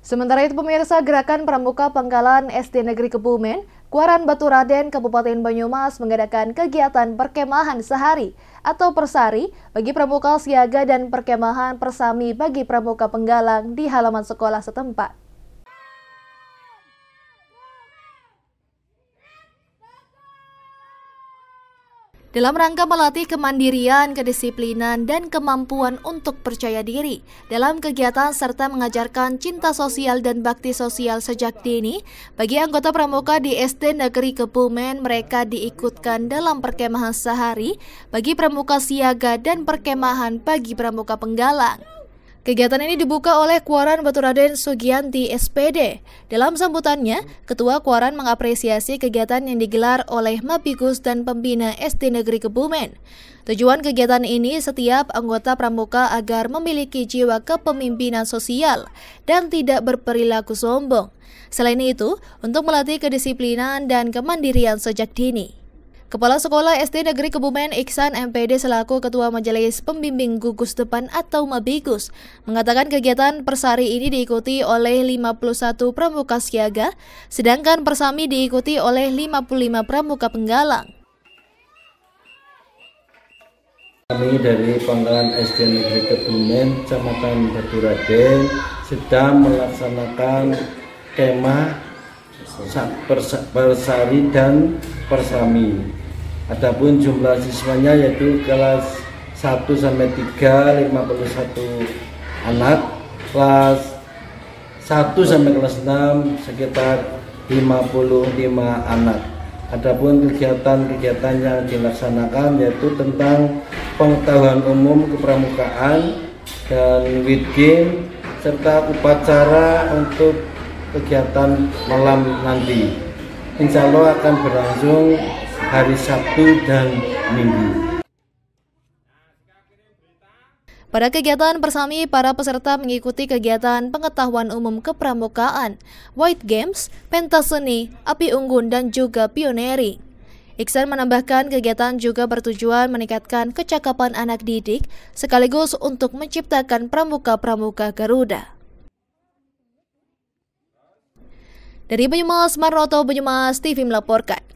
Sementara itu pemirsa Gerakan Pramuka Penggalan SD Negeri Kebumen, Kuaran Batu Raden, Kabupaten Banyumas mengadakan kegiatan perkemahan sehari atau persari bagi pramuka siaga dan perkemahan persami bagi pramuka penggalang di halaman sekolah setempat. Dalam rangka melatih kemandirian, kedisiplinan, dan kemampuan untuk percaya diri dalam kegiatan serta mengajarkan cinta sosial dan bakti sosial sejak dini, bagi anggota pramuka di SD Negeri Kebumen, mereka diikutkan dalam perkemahan sehari bagi pramuka siaga dan perkemahan bagi pramuka penggalang. Kegiatan ini dibuka oleh Kuaran Baturaden Sugianti SPD. Dalam sambutannya, Ketua Kuaran mengapresiasi kegiatan yang digelar oleh Mapikus dan pembina SD Negeri Kebumen. Tujuan kegiatan ini setiap anggota pramuka agar memiliki jiwa kepemimpinan sosial dan tidak berperilaku sombong. Selain itu, untuk melatih kedisiplinan dan kemandirian sejak dini. Kepala Sekolah SD Negeri Kebumen Iksan MPD selaku Ketua Majelis Pembimbing Gugus Depan atau Mabigus mengatakan kegiatan persari ini diikuti oleh 51 pramuka siaga, sedangkan persami diikuti oleh 55 pramuka penggalang. Kami dari Pangkalan SD Negeri Kebumen, Kecamatan Baturaden, sedang melaksanakan kemah persari dan persami Adapun jumlah siswanya yaitu kelas 1 sampai 3 51 anak, kelas 1 sampai kelas 6 sekitar 55 anak. Adapun kegiatan-kegiatan yang dilaksanakan yaitu tentang pengetahuan umum kepramukaan dan with game serta upacara untuk kegiatan malam nanti. Insya Allah akan berlangsung hari Sabtu dan Minggu. Pada kegiatan persami, para peserta mengikuti kegiatan pengetahuan umum kepramukaan, White Games, pentas seni, api unggun, dan juga pioneri. Iksan menambahkan kegiatan juga bertujuan meningkatkan kecakapan anak didik sekaligus untuk menciptakan pramuka-pramuka Garuda. Dari Banyumas, Marnoto Banyumas TV melaporkan.